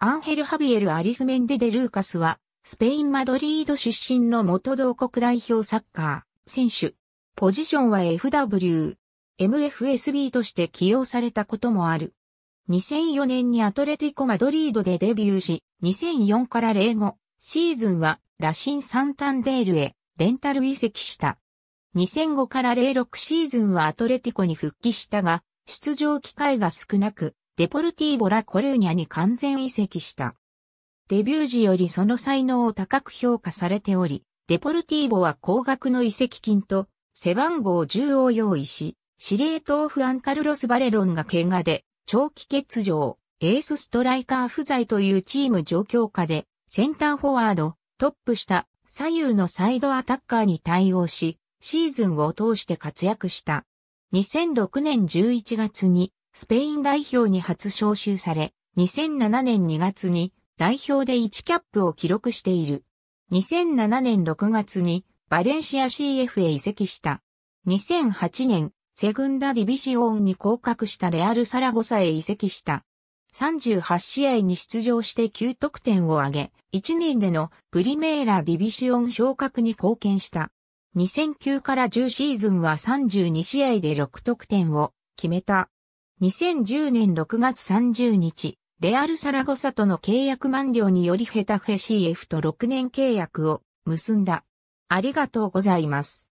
アンヘル・ハビエル・アリスメンデ・デ・ルーカスは、スペイン・マドリード出身の元同国代表サッカー選手。ポジションは FW、MFSB として起用されたこともある。2004年にアトレティコ・マドリードでデビューし、2004から05シーズンはラシン・サンタンデールへレンタル移籍した。2005から06シーズンはアトレティコに復帰したが、出場機会が少なく、デポルティーボラ・コルーニャに完全移籍した。デビュー時よりその才能を高く評価されており、デポルティーボは高額の移籍金と背番号10を用意し、司令塔フアンカルロス・バレロンが怪我で長期欠場、エースストライカー不在というチーム状況下で、センターフォワード、トップ下、左右のサイドアタッカーに対応し、シーズンを通して活躍した。2006年11月にスペイン代表に初招集され、2007年2月に代表で1キャップを記録している。2007年6月にバレンシア CF へ移籍した。2008年、セグンダディビジオンに降格したレアル・サラゴサへ移籍した。38試合に出場して9得点を挙げ、1年でのプリメーラ・ディビジオン昇格に貢献した。2009から10シーズンは32試合で6得点を決めた。2010年6月30日、レアル・サラゴサとの契約満了によりヘタフェ CF と6年契約を結んだ。ありがとうございます。